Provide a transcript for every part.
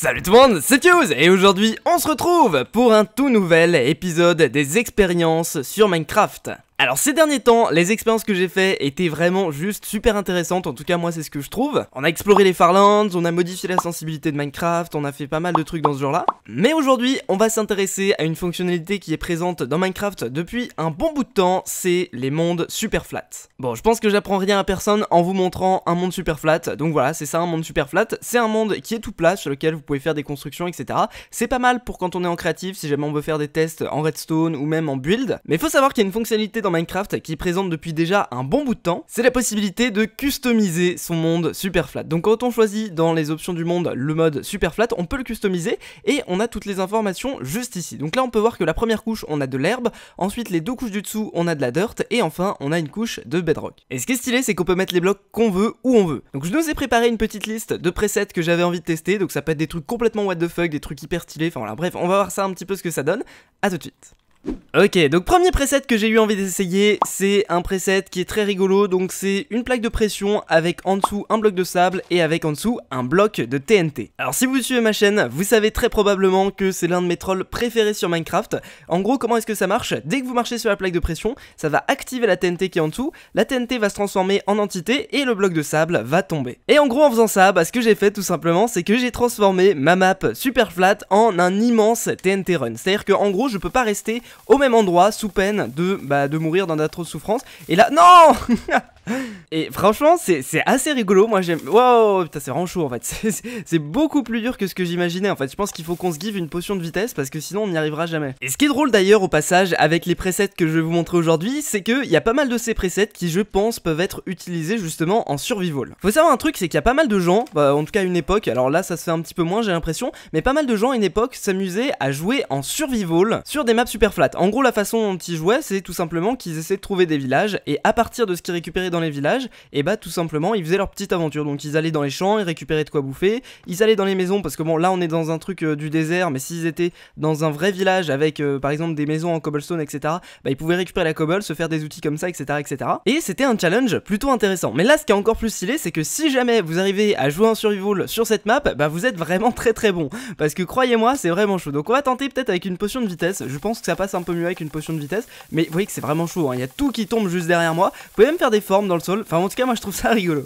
Salut tout le monde, c'est Fuse et aujourd'hui on se retrouve pour un tout nouvel épisode des expériences sur Minecraft. Alors ces derniers temps, les expériences que j'ai fait étaient vraiment juste super intéressantes, en tout cas moi c'est ce que je trouve. On a exploré les Farlands, on a modifié la sensibilité de Minecraft, on a fait pas mal de trucs dans ce genre-là. Mais aujourd'hui, on va s'intéresser à une fonctionnalité qui est présente dans Minecraft depuis un bon bout de temps, c'est les mondes super flat. Bon, je pense que j'apprends rien à personne en vous montrant un monde super flat, donc voilà, c'est ça un monde super flat. C'est un monde qui est tout plat, sur lequel vous pouvez faire des constructions, etc. C'est pas mal pour quand on est en créatif, si jamais on veut faire des tests en redstone ou même en build. Mais faut savoir qu'il y a une fonctionnalité dans Minecraft qui présente depuis déjà un bon bout de temps, c'est la possibilité de customiser son monde super flat. Donc quand on choisit dans les options du monde le mode super flat, on peut le customiser et on a toutes les informations juste ici. Donc là on peut voir que la première couche on a de l'herbe, ensuite les deux couches du dessous on a de la dirt et enfin on a une couche de bedrock. Et ce qui est stylé c'est qu'on peut mettre les blocs qu'on veut où on veut. Donc je nous ai préparé une petite liste de presets que j'avais envie de tester, donc ça peut être des trucs complètement what the fuck, des trucs hyper stylés, enfin voilà bref on va voir ça un petit peu ce que ça donne, à tout de suite. Ok, donc premier preset que j'ai eu envie d'essayer, c'est un preset qui est très rigolo, donc c'est une plaque de pression avec en dessous un bloc de sable et avec en dessous un bloc de TNT. Alors si vous suivez ma chaîne, vous savez très probablement que c'est l'un de mes trolls préférés sur Minecraft. En gros, comment est-ce que ça marche Dès que vous marchez sur la plaque de pression, ça va activer la TNT qui est en dessous, la TNT va se transformer en entité et le bloc de sable va tomber. Et en gros, en faisant ça, bah, ce que j'ai fait tout simplement, c'est que j'ai transformé ma map super flat en un immense TNT run. C'est-à-dire en gros, je peux pas rester au même endroit sous peine de, bah, de mourir dans d'atroces souffrances. Et là, non Et franchement, c'est assez rigolo. Moi, j'aime. Waouh, putain, c'est vraiment chaud en fait. C'est beaucoup plus dur que ce que j'imaginais en fait. Je pense qu'il faut qu'on se give une potion de vitesse parce que sinon on n'y arrivera jamais. Et ce qui est drôle d'ailleurs au passage avec les presets que je vais vous montrer aujourd'hui, c'est qu'il y a pas mal de ces presets qui, je pense, peuvent être utilisés justement en survival. Faut savoir un truc, c'est qu'il y a pas mal de gens, bah, en tout cas à une époque, alors là ça se fait un petit peu moins, j'ai l'impression, mais pas mal de gens à une époque s'amusaient à jouer en survival sur des maps super flat. En gros, la façon dont ils jouaient, c'est tout simplement qu'ils essaient de trouver des villages et à partir de ce qu'ils récupéraient dans les villages, et bah tout simplement ils faisaient leur petite aventure. Donc ils allaient dans les champs, ils récupéraient de quoi bouffer, ils allaient dans les maisons parce que bon là on est dans un truc euh, du désert, mais s'ils étaient dans un vrai village avec euh, par exemple des maisons en cobblestone, etc., bah ils pouvaient récupérer la cobble, se faire des outils comme ça, etc. etc. Et c'était un challenge plutôt intéressant. Mais là ce qui est encore plus stylé, c'est que si jamais vous arrivez à jouer un survival sur cette map, bah vous êtes vraiment très très bon. Parce que croyez-moi, c'est vraiment chaud. Donc on va tenter peut-être avec une potion de vitesse. Je pense que ça passe un peu mieux avec une potion de vitesse, mais vous voyez que c'est vraiment chaud. Hein. Il y a tout qui tombe juste derrière moi. Vous pouvez même faire des formes dans le sol. Enfin, en tout cas, moi je trouve ça rigolo.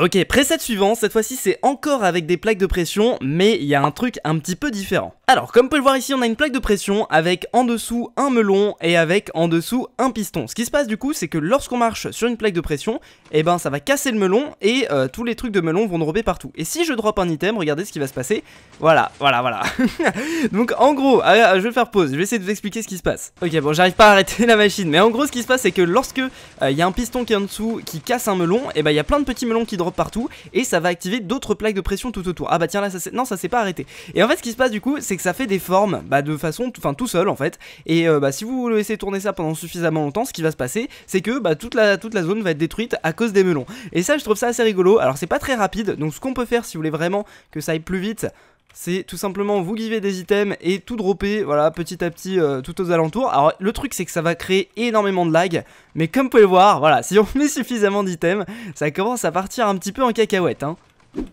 Ok, preset suivant, cette fois-ci c'est encore avec des plaques de pression, mais il y a un truc un petit peu différent. Alors, comme vous pouvez le voir ici, on a une plaque de pression avec en dessous un melon et avec en dessous un piston. Ce qui se passe du coup, c'est que lorsqu'on marche sur une plaque de pression, eh ben ça va casser le melon et euh, tous les trucs de melon vont dropper partout. Et si je drop un item, regardez ce qui va se passer. Voilà, voilà, voilà. Donc en gros, euh, euh, je vais faire pause, je vais essayer de vous expliquer ce qui se passe. Ok, bon, j'arrive pas à arrêter la machine, mais en gros, ce qui se passe, c'est que lorsque il y a un piston qui est en dessous qui casse un melon, et eh ben il y a plein de petits melons qui drop partout et ça va activer d'autres plaques de pression tout autour. Ah bah tiens là ça non ça s'est pas arrêté. Et en fait ce qui se passe du coup c'est que ça fait des formes bah de façon enfin tout seul en fait et euh, bah si vous laissez tourner ça pendant suffisamment longtemps ce qui va se passer c'est que bah, toute la toute la zone va être détruite à cause des melons. Et ça je trouve ça assez rigolo. Alors c'est pas très rapide donc ce qu'on peut faire si vous voulez vraiment que ça aille plus vite c'est tout simplement vous giver des items et tout dropper, voilà, petit à petit, euh, tout aux alentours. Alors, le truc, c'est que ça va créer énormément de lag, mais comme vous pouvez le voir, voilà, si on met suffisamment d'items, ça commence à partir un petit peu en cacahuète, hein.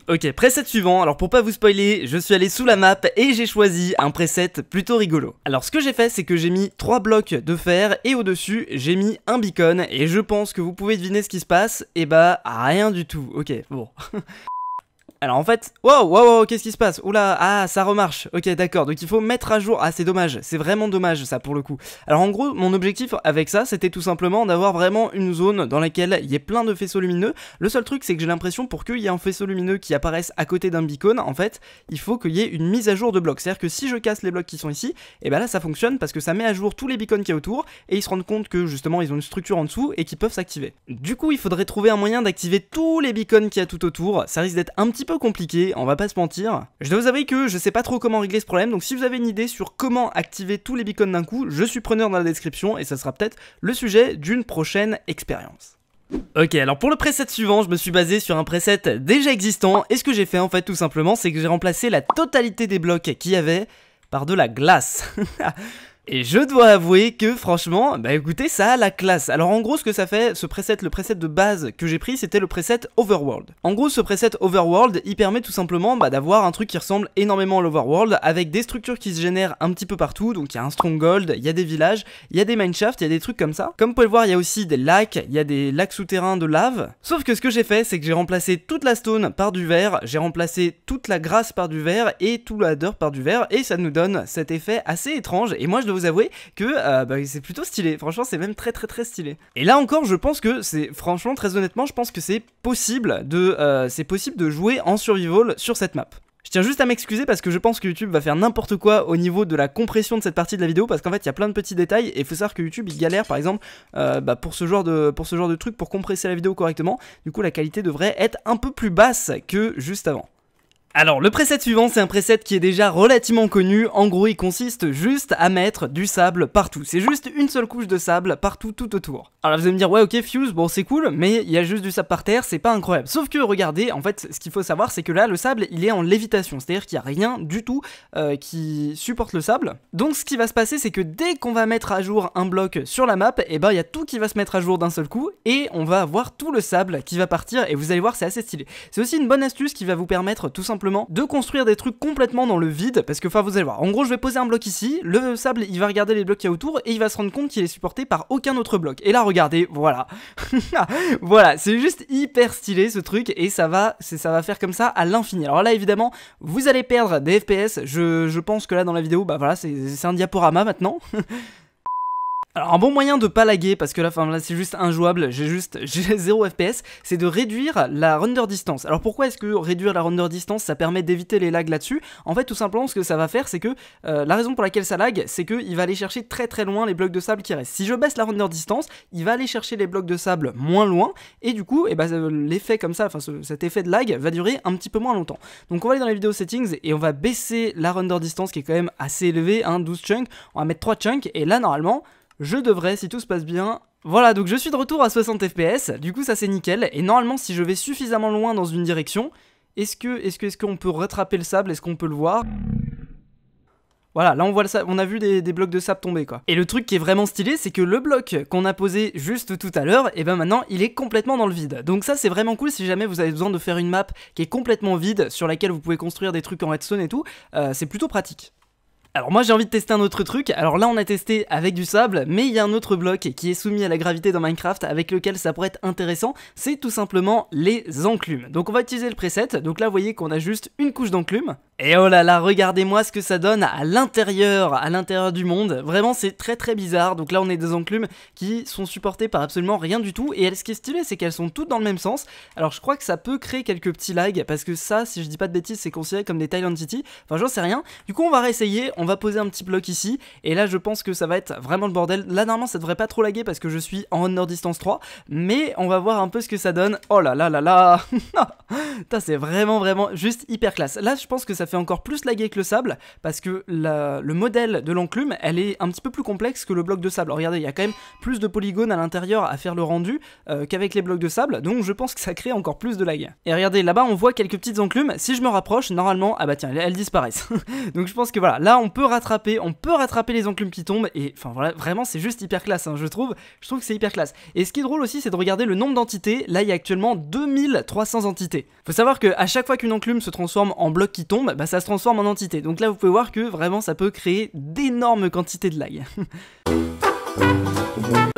Ok, preset suivant, alors pour pas vous spoiler, je suis allé sous la map et j'ai choisi un preset plutôt rigolo. Alors ce que j'ai fait, c'est que j'ai mis trois blocs de fer et au-dessus, j'ai mis un beacon et je pense que vous pouvez deviner ce qui se passe, et eh bah rien du tout, ok, bon. Alors en fait, wow, wow, wow qu'est-ce qui se passe Oula, ah, ça remarche. Ok, d'accord. Donc il faut mettre à jour. Ah, c'est dommage. C'est vraiment dommage ça pour le coup. Alors en gros, mon objectif avec ça, c'était tout simplement d'avoir vraiment une zone dans laquelle il y ait plein de faisceaux lumineux. Le seul truc, c'est que j'ai l'impression pour qu'il y ait un faisceau lumineux qui apparaisse à côté d'un beacon, en fait, il faut qu'il y ait une mise à jour de blocs. C'est-à-dire que si je casse les blocs qui sont ici, et eh ben là ça fonctionne parce que ça met à jour tous les beacons qui y autour et ils se rendent compte que justement ils ont une structure en dessous et qu'ils peuvent s'activer. Du coup, il faudrait trouver un moyen d'activer tous les beacons qui y tout autour. Ça risque d'être un petit compliqué, on va pas se mentir. Je dois vous avouer que je sais pas trop comment régler ce problème, donc si vous avez une idée sur comment activer tous les beacons d'un coup, je suis preneur dans la description et ça sera peut-être le sujet d'une prochaine expérience. Ok, alors pour le preset suivant, je me suis basé sur un preset déjà existant, et ce que j'ai fait en fait tout simplement, c'est que j'ai remplacé la totalité des blocs qu'il y avait par de la glace. Et je dois avouer que franchement, bah écoutez, ça a la classe. Alors en gros, ce que ça fait, ce preset, le preset de base que j'ai pris, c'était le preset Overworld. En gros, ce preset Overworld, il permet tout simplement bah, d'avoir un truc qui ressemble énormément à l'Overworld, avec des structures qui se génèrent un petit peu partout. Donc il y a un stronghold, il y a des villages, il y a des mineshafts, il y a des trucs comme ça. Comme vous pouvez le voir, il y a aussi des lacs, il y a des lacs souterrains de lave. Sauf que ce que j'ai fait, c'est que j'ai remplacé toute la stone par du verre, j'ai remplacé toute la grasse par du verre et tout l'adder par du verre, et ça nous donne cet effet assez étrange. Et moi, je avouer que euh, bah, c'est plutôt stylé. Franchement, c'est même très très très stylé. Et là encore, je pense que c'est franchement très honnêtement, je pense que c'est possible de euh, c'est possible de jouer en survival sur cette map. Je tiens juste à m'excuser parce que je pense que YouTube va faire n'importe quoi au niveau de la compression de cette partie de la vidéo parce qu'en fait il y a plein de petits détails et il faut savoir que YouTube il galère par exemple euh, bah, pour, ce genre de, pour ce genre de truc pour compresser la vidéo correctement. Du coup la qualité devrait être un peu plus basse que juste avant. Alors le preset suivant c'est un preset qui est déjà relativement connu, en gros il consiste juste à mettre du sable partout, c'est juste une seule couche de sable partout tout autour. Alors vous allez me dire ouais ok Fuse bon c'est cool mais il y a juste du sable par terre c'est pas incroyable, sauf que regardez en fait ce qu'il faut savoir c'est que là le sable il est en lévitation, c'est à dire qu'il n'y a rien du tout euh, qui supporte le sable. Donc ce qui va se passer c'est que dès qu'on va mettre à jour un bloc sur la map, et eh ben il y a tout qui va se mettre à jour d'un seul coup et on va avoir tout le sable qui va partir et vous allez voir c'est assez stylé. C'est aussi une bonne astuce qui va vous permettre tout simplement de construire des trucs complètement dans le vide, parce que enfin vous allez voir, en gros je vais poser un bloc ici, le sable il va regarder les blocs qu'il y a autour et il va se rendre compte qu'il est supporté par aucun autre bloc. Et là regardez, voilà, voilà, c'est juste hyper stylé ce truc et ça va, ça va faire comme ça à l'infini. Alors là évidemment, vous allez perdre des FPS, je, je pense que là dans la vidéo, bah voilà, c'est un diaporama maintenant. Alors un bon moyen de pas laguer, parce que là, là c'est juste injouable, j'ai juste 0 FPS, c'est de réduire la render distance. Alors pourquoi est-ce que réduire la render distance ça permet d'éviter les lags là-dessus En fait tout simplement ce que ça va faire c'est que euh, la raison pour laquelle ça lag c'est qu'il va aller chercher très très loin les blocs de sable qui restent. Si je baisse la render distance, il va aller chercher les blocs de sable moins loin et du coup eh ben, euh, l'effet comme ça, enfin cet effet de lag va durer un petit peu moins longtemps. Donc on va aller dans les vidéos settings et on va baisser la render distance qui est quand même assez élevée, 12 hein, chunks, on va mettre 3 chunks et là normalement je devrais, si tout se passe bien, voilà, donc je suis de retour à 60 fps, du coup ça c'est nickel, et normalement si je vais suffisamment loin dans une direction, est-ce que, est-ce que, est-ce qu'on peut rattraper le sable, est-ce qu'on peut le voir voilà, là on voit le on a vu des, blocs de sable tomber quoi. Et le truc qui est vraiment stylé, c'est que le bloc qu'on a posé juste tout à l'heure, et eh ben maintenant il est complètement dans le vide. Donc ça c'est vraiment cool si jamais vous avez besoin de faire une map qui est complètement vide, sur laquelle vous pouvez construire des trucs en redstone et tout, euh, c'est plutôt pratique. Alors moi j'ai envie de tester un autre truc, alors là on a testé avec du sable, mais il y a un autre bloc qui est soumis à la gravité dans Minecraft avec lequel ça pourrait être intéressant, c'est tout simplement les enclumes. Donc on va utiliser le preset, donc là vous voyez qu'on a juste une couche d'enclume, et oh là là, regardez-moi ce que ça donne à l'intérieur, à l'intérieur du monde. Vraiment, c'est très très bizarre. Donc là, on est des enclumes qui sont supportées par absolument rien du tout. Et ce qui est stylé, c'est qu'elles sont toutes dans le même sens. Alors je crois que ça peut créer quelques petits lags, parce que ça, si je dis pas de bêtises, c'est considéré comme des Thailand City. Enfin, j'en sais rien. Du coup, on va réessayer. On va poser un petit bloc ici. Et là, je pense que ça va être vraiment le bordel. Là, normalement, ça devrait pas trop laguer parce que je suis en honor distance 3. Mais on va voir un peu ce que ça donne. Oh là là là là. Putain, c'est vraiment vraiment juste hyper classe. Là, je pense que ça fait encore plus laguer que le sable, parce que le modèle de l'enclume, elle est un petit peu plus complexe que le bloc de sable. regardez, il y a quand même plus de polygones à l'intérieur à faire le rendu euh, qu'avec les blocs de sable, donc je pense que ça crée encore plus de lag. Et regardez, là-bas on voit quelques petites enclumes, si je me rapproche, normalement, ah bah tiens, elles, disparaissent. donc je pense que voilà, là on peut rattraper, on peut rattraper les enclumes qui tombent, et enfin voilà, vraiment c'est juste hyper classe, hein, je trouve, je trouve que c'est hyper classe. Et ce qui est drôle aussi, c'est de regarder le nombre d'entités, là il y a actuellement 2300 entités. Faut savoir que à chaque fois qu'une enclume se transforme en bloc qui tombe, bah, ça se transforme en entité. Donc là, vous pouvez voir que vraiment, ça peut créer d'énormes quantités de lag.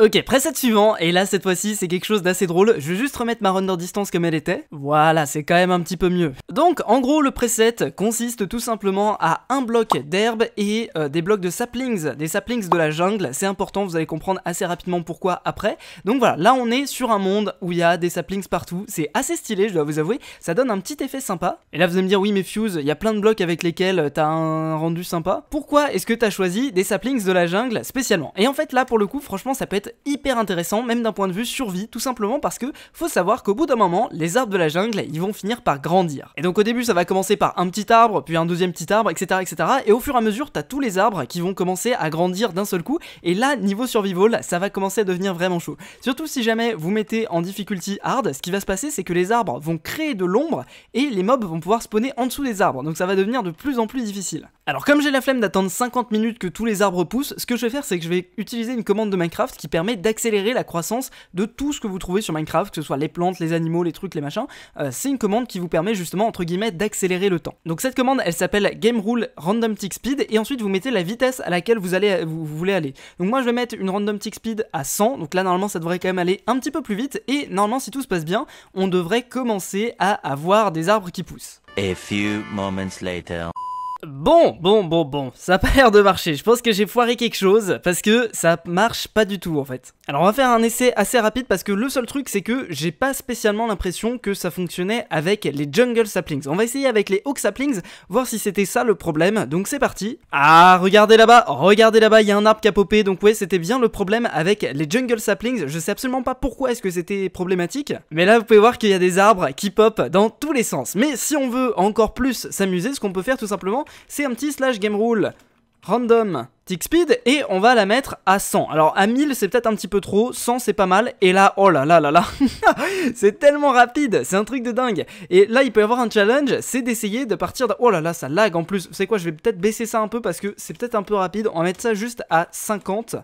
Ok, preset suivant, et là cette fois-ci c'est quelque chose d'assez drôle, je vais juste remettre ma render distance comme elle était. Voilà, c'est quand même un petit peu mieux. Donc en gros le preset consiste tout simplement à un bloc d'herbe et euh, des blocs de saplings, des saplings de la jungle, c'est important, vous allez comprendre assez rapidement pourquoi après. Donc voilà, là on est sur un monde où il y a des saplings partout, c'est assez stylé je dois vous avouer, ça donne un petit effet sympa. Et là vous allez me dire oui mais Fuse, il y a plein de blocs avec lesquels euh, tu as un rendu sympa. Pourquoi est-ce que tu as choisi des saplings de la jungle spécialement Et en fait là pour le coup, franchement, ça peut être hyper intéressant, même d'un point de vue survie, tout simplement parce que faut savoir qu'au bout d'un moment, les arbres de la jungle, ils vont finir par grandir. Et donc au début, ça va commencer par un petit arbre, puis un deuxième petit arbre, etc., etc. Et au fur et à mesure, as tous les arbres qui vont commencer à grandir d'un seul coup. Et là, niveau survival, ça va commencer à devenir vraiment chaud. Surtout si jamais vous mettez en difficulty hard, ce qui va se passer, c'est que les arbres vont créer de l'ombre et les mobs vont pouvoir spawner en dessous des arbres. Donc ça va devenir de plus en plus difficile. Alors comme j'ai la flemme d'attendre 50 minutes que tous les arbres poussent, ce que je vais faire, c'est que je vais utiliser une commande de Minecraft qui permet d'accélérer la croissance de tout ce que vous trouvez sur Minecraft, que ce soit les plantes, les animaux, les trucs, les machins. Euh, c'est une commande qui vous permet justement, entre guillemets, d'accélérer le temps. Donc cette commande, elle s'appelle game rule random tick speed, et ensuite vous mettez la vitesse à laquelle vous, allez, vous, vous voulez aller. Donc moi, je vais mettre une random tick speed à 100, donc là, normalement, ça devrait quand même aller un petit peu plus vite, et normalement, si tout se passe bien, on devrait commencer à avoir des arbres qui poussent. A few moments later. Bon, bon, bon, bon, ça a pas l'air de marcher. Je pense que j'ai foiré quelque chose parce que ça marche pas du tout en fait. Alors on va faire un essai assez rapide parce que le seul truc c'est que j'ai pas spécialement l'impression que ça fonctionnait avec les jungle saplings. On va essayer avec les oak saplings, voir si c'était ça le problème. Donc c'est parti. Ah, regardez là-bas, regardez là-bas, il y a un arbre qui a popé. Donc ouais, c'était bien le problème avec les jungle saplings. Je sais absolument pas pourquoi est-ce que c'était problématique. Mais là, vous pouvez voir qu'il y a des arbres qui popent dans tous les sens. Mais si on veut encore plus s'amuser, ce qu'on peut faire tout simplement, c'est un petit slash game rule random tick speed et on va la mettre à 100. Alors à 1000 c'est peut-être un petit peu trop, 100 c'est pas mal et là oh là là là là c'est tellement rapide, c'est un truc de dingue. Et là il peut y avoir un challenge, c'est d'essayer de partir de... oh là là ça lag en plus. C'est quoi, je vais peut-être baisser ça un peu parce que c'est peut-être un peu rapide, on va mettre ça juste à 50.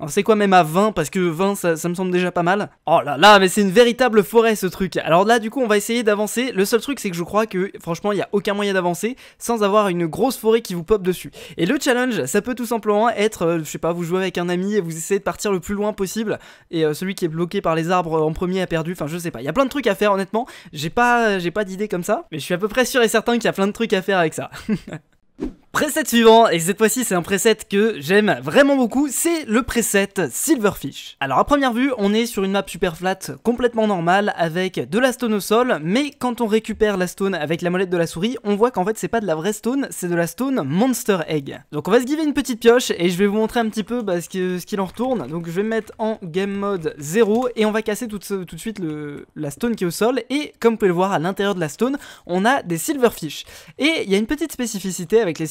On c'est quoi même à 20 parce que 20 ça, me semble déjà pas mal. Oh là là mais c'est une véritable forêt ce truc. Alors là du coup on va essayer d'avancer. Le seul truc c'est que je crois que franchement il n'y a aucun moyen d'avancer sans avoir une grosse forêt qui vous pop dessus. Et le challenge ça peut tout simplement être euh, je sais pas vous jouez avec un ami et vous essayez de partir le plus loin possible et euh, celui qui est bloqué par les arbres euh, en premier a perdu. Enfin je sais pas. Il y a plein de trucs à faire honnêtement. J'ai pas j'ai pas d'idée comme ça mais je suis à peu près sûr et certain qu'il y a plein de trucs à faire avec ça. Preset suivant, et cette fois-ci c'est un preset que j'aime vraiment beaucoup, c'est le preset Silverfish. Alors à première vue, on est sur une map super flat complètement normale avec de la stone au sol, mais quand on récupère la stone avec la molette de la souris, on voit qu'en fait c'est pas de la vraie stone, c'est de la stone Monster Egg. Donc on va se giver une petite pioche et je vais vous montrer un petit peu bah, que ce qu'il en retourne. Donc je vais me mettre en game mode 0 et on va casser tout, tout de suite le, la stone qui est au sol et comme vous pouvez le voir à l'intérieur de la stone, on a des Silverfish. Et il y a une petite spécificité avec les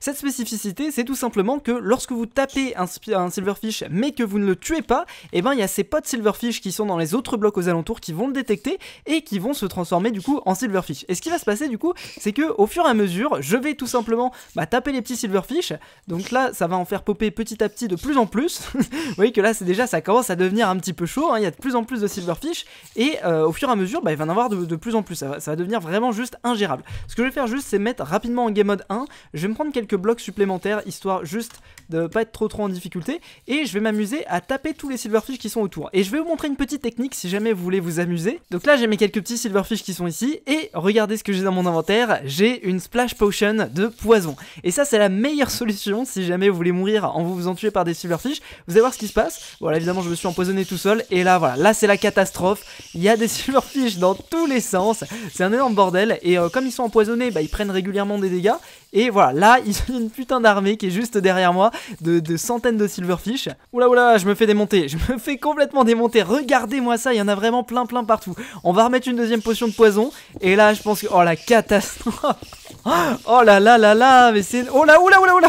cette spécificité, c'est tout simplement que lorsque vous tapez un, silverfish mais que vous ne le tuez pas, eh ben il y a ces potes silverfish qui sont dans les autres blocs aux alentours qui vont le détecter et qui vont se transformer du coup en silverfish. Et ce qui va se passer du coup, c'est que au fur et à mesure, je vais tout simplement bah, taper les petits silverfish. Donc là, ça va en faire popper petit à petit de plus en plus. vous voyez que là, c'est déjà ça commence à devenir un petit peu chaud. Hein. Il y a de plus en plus de silverfish et euh, au fur et à mesure, bah, il va en avoir de, plus en plus. Ça va, ça va devenir vraiment juste ingérable. Ce que je vais faire juste, c'est mettre rapidement en game mode 1 je vais me prendre quelques blocs supplémentaires, histoire juste de pas être trop trop en difficulté. Et je vais m'amuser à taper tous les silverfish qui sont autour. Et je vais vous montrer une petite technique si jamais vous voulez vous amuser. Donc là, j'ai mes quelques petits silverfish qui sont ici. Et regardez ce que j'ai dans mon inventaire. J'ai une splash potion de poison. Et ça, c'est la meilleure solution si jamais vous voulez mourir en vous faisant tuer par des silverfish. Vous allez voir ce qui se passe. Voilà, évidemment, je me suis empoisonné tout seul. Et là, voilà, là, c'est la catastrophe. Il y a des silverfish dans tous les sens. C'est un énorme bordel. Et euh, comme ils sont empoisonnés, bah, ils prennent régulièrement des dégâts. Et voilà, là, il y une putain d'armée qui est juste derrière moi, de, centaines de silverfish. Oula, oula, je me fais démonter, je me fais complètement démonter. Regardez-moi ça, il y en a vraiment plein, plein partout. On va remettre une deuxième potion de poison. Et là, je pense que... Oh, la catastrophe Oh là là là là, mais c'est... Oh là, oula oula oula,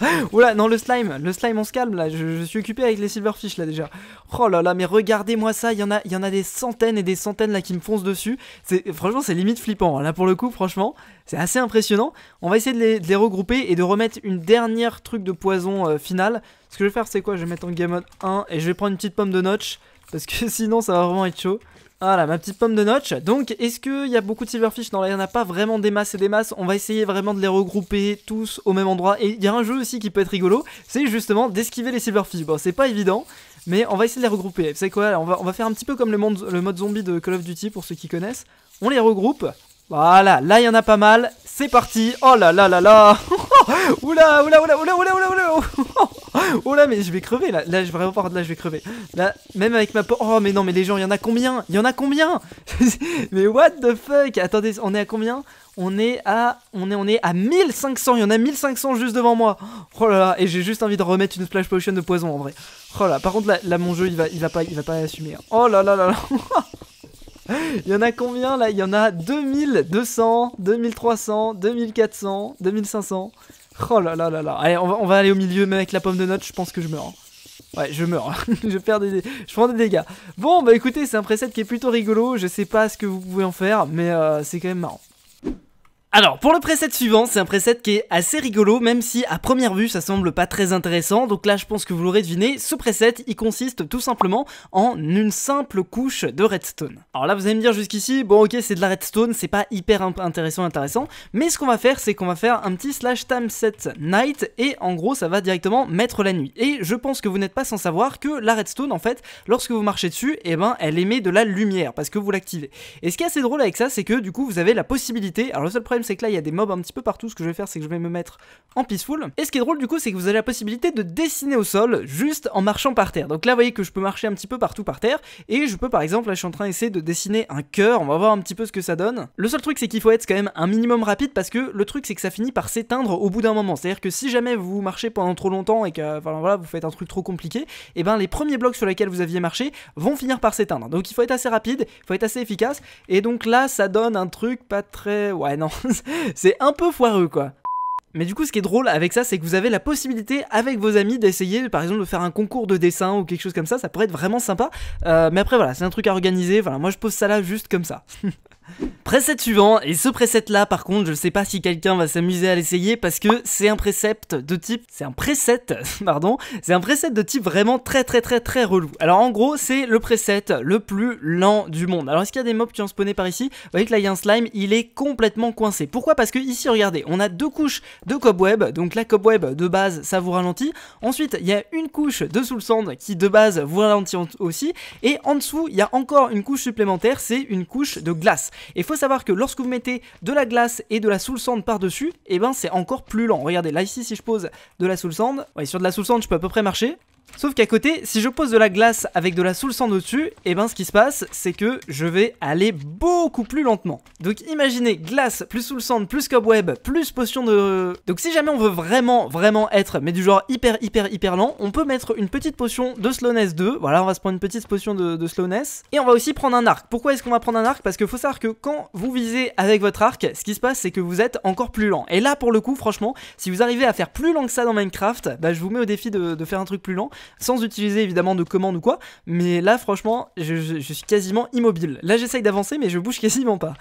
oula. non, le slime, le slime, on se calme, là. Je, suis occupé avec les silverfish, là, déjà. Oh là là, mais regardez-moi ça, il y, en a, il y en a des centaines et des centaines, là, qui me foncent dessus. Franchement, c'est limite flippant. Hein. Là, pour le coup, franchement, c'est assez impressionnant. On va essayer de les, de les, regrouper et de remettre une dernière truc de poison euh, final finale. Ce que je vais faire, c'est quoi Je vais mettre en game mode 1 et je vais prendre une petite pomme de notch. Parce que sinon, ça va vraiment être chaud. Voilà, ma petite pomme de notch. Donc, est-ce qu'il y a beaucoup de silverfish Non, là, il n'y en a pas vraiment des masses et des masses. On va essayer vraiment de les regrouper tous au même endroit. Et il y a un jeu aussi qui peut être rigolo, c'est justement d'esquiver les silverfish. Bon, c'est pas évident, mais on va essayer de les regrouper. Vous savez quoi on va, on va faire un petit peu comme le, monde, le mode zombie de Call of Duty, pour ceux qui connaissent. On les regroupe, voilà, là il y en a pas mal. C'est parti. Oh là là là là. oula, oula, oula, oula, oula, oula, oula. oh là, mais je vais crever là. Là, je vais vraiment là, je vais crever. Là, même avec ma Oh, mais non, mais les gens, il y en a combien Il y en a combien Mais what the fuck Attendez, on est à combien on est à on est on est à 1500, il y en a 1500 juste devant moi. Oh là là, et j'ai juste envie de remettre une splash potion de poison en vrai. Oh là, par contre là, là mon jeu il va il va pas il va pas assumer. Hein. Oh là là là là. Il y en a combien là Il y en a 2200, 2300, 2400, 2500. Oh là là là là. Allez, on va, aller au milieu, même avec la pomme de note, je pense que je meurs. Hein. Ouais, je meurs. Hein. je perds des, je prends des dégâts. Bon, bah écoutez, c'est un preset qui est plutôt rigolo. Je sais pas ce que vous pouvez en faire, mais euh, c'est quand même marrant. Alors pour le preset suivant, c'est un preset qui est assez rigolo même si à première vue ça semble pas très intéressant donc là je pense que vous l'aurez deviné, ce preset il consiste tout simplement en une simple couche de redstone. Alors là vous allez me dire jusqu'ici, bon ok c'est de la redstone, c'est pas hyper intéressant intéressant mais ce qu'on va faire c'est qu'on va faire un petit slash time set night et en gros ça va directement mettre la nuit et je pense que vous n'êtes pas sans savoir que la redstone en fait lorsque vous marchez dessus et eh ben elle émet de la lumière parce que vous l'activez. Et ce qui est assez drôle avec ça c'est que du coup vous avez la possibilité, alors le seul c'est que là, il y a des mobs un petit peu partout. Ce que je vais faire, c'est que je vais me mettre en peaceful. Et ce qui est drôle, du coup, c'est que vous avez la possibilité de dessiner au sol juste en marchant par terre. Donc là, vous voyez que je peux marcher un petit peu partout par terre. Et je peux, par exemple, là, je suis en train d'essayer de dessiner un cœur. On va voir un petit peu ce que ça donne. Le seul truc, c'est qu'il faut être quand même un minimum rapide parce que le truc, c'est que ça finit par s'éteindre au bout d'un moment. C'est-à-dire que si jamais vous marchez pendant trop longtemps et que voilà, vous faites un truc trop compliqué, et eh ben les premiers blocs sur lesquels vous aviez marché vont finir par s'éteindre. Donc il faut être assez rapide, il faut être assez efficace. Et donc là, ça donne un truc pas très. Ouais, non, c'est un peu foireux quoi. Mais du coup, ce qui est drôle avec ça, c'est que vous avez la possibilité avec vos amis d'essayer, par exemple, de faire un concours de dessin ou quelque chose comme ça. Ça pourrait être vraiment sympa. Euh, mais après, voilà, c'est un truc à organiser. Voilà, moi, je pose ça là juste comme ça. Preset suivant, et ce preset là par contre je sais pas si quelqu'un va s'amuser à l'essayer parce que c'est un précepte de type, c'est un preset, pardon, c'est un preset de type vraiment très très très très relou. Alors en gros c'est le preset le plus lent du monde. Alors est-ce qu'il y a des mobs qui ont spawné par ici Vous voyez que là il a un slime, il est complètement coincé. Pourquoi Parce que ici regardez, on a deux couches de cobweb, donc la cobweb de base ça vous ralentit. Ensuite il y a une couche de sous le sand qui de base vous ralentit aussi et en dessous il y a encore une couche supplémentaire, c'est une couche de glace. Et faut savoir que lorsque vous mettez de la glace et de la sous sand par-dessus, et eh ben c'est encore plus lent. Regardez, là ici si je pose de la sous sand, ouais, sur de la sous sand je peux à peu près marcher, Sauf qu'à côté, si je pose de la glace avec de la soule sand au-dessus, et eh ben ce qui se passe, c'est que je vais aller beaucoup plus lentement. Donc imaginez glace plus soule sand plus cobweb plus potion de... Donc si jamais on veut vraiment vraiment être, mais du genre hyper hyper hyper lent, on peut mettre une petite potion de slowness 2, voilà on va se prendre une petite potion de, slowness, et on va aussi prendre un arc. Pourquoi est-ce qu'on va prendre un arc Parce que faut savoir que quand vous visez avec votre arc, ce qui se passe c'est que vous êtes encore plus lent. Et là pour le coup franchement, si vous arrivez à faire plus lent que ça dans Minecraft, bah je vous mets au défi de faire un truc plus lent, sans utiliser évidemment de commande ou quoi. Mais là, franchement, je, je suis quasiment immobile. Là, j'essaye d'avancer, mais je bouge quasiment pas.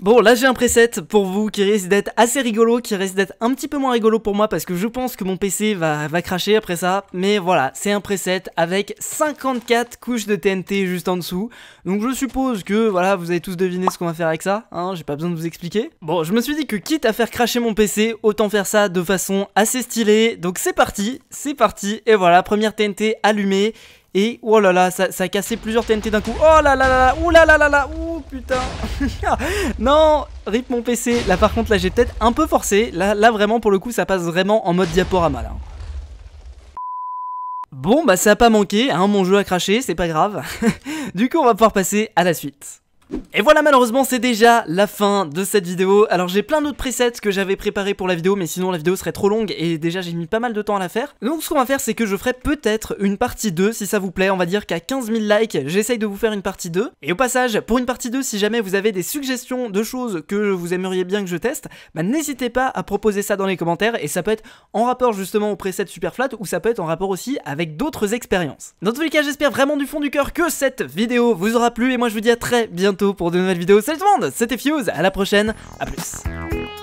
Bon, là j'ai un preset pour vous qui risque d'être assez rigolo, qui risque d'être un petit peu moins rigolo pour moi parce que je pense que mon PC va, va cracher après ça. Mais voilà, c'est un preset avec 54 couches de TNT juste en dessous. Donc je suppose que, voilà, vous avez tous deviné ce qu'on va faire avec ça, hein, j'ai pas besoin de vous expliquer. Bon, je me suis dit que quitte à faire cracher mon PC, autant faire ça de façon assez stylée. Donc c'est parti, c'est parti, et voilà, première TNT allumée. Et oh là là, ça, a cassé plusieurs TNT d'un coup. Oh là là là là, là là là là, putain Non Rip mon PC, là par contre là j'ai peut-être un peu forcé, là, là vraiment pour le coup ça passe vraiment en mode diaporama là. Bon bah ça a pas manqué, hein, mon jeu a craché, c'est pas grave. du coup on va pouvoir passer à la suite. Et voilà malheureusement c'est déjà la fin de cette vidéo Alors j'ai plein d'autres presets que j'avais préparé pour la vidéo Mais sinon la vidéo serait trop longue et déjà j'ai mis pas mal de temps à la faire Donc ce qu'on va faire c'est que je ferai peut-être une partie 2 si ça vous plaît On va dire qu'à 15 000 likes j'essaye de vous faire une partie 2 Et au passage pour une partie 2 si jamais vous avez des suggestions de choses que vous aimeriez bien que je teste Bah n'hésitez pas à proposer ça dans les commentaires Et ça peut être en rapport justement au preset super flat Ou ça peut être en rapport aussi avec d'autres expériences Dans tous les cas j'espère vraiment du fond du cœur que cette vidéo vous aura plu Et moi je vous dis à très bientôt pour de nouvelles vidéos. Salut tout le monde, c'était Fuse, à la prochaine, à plus.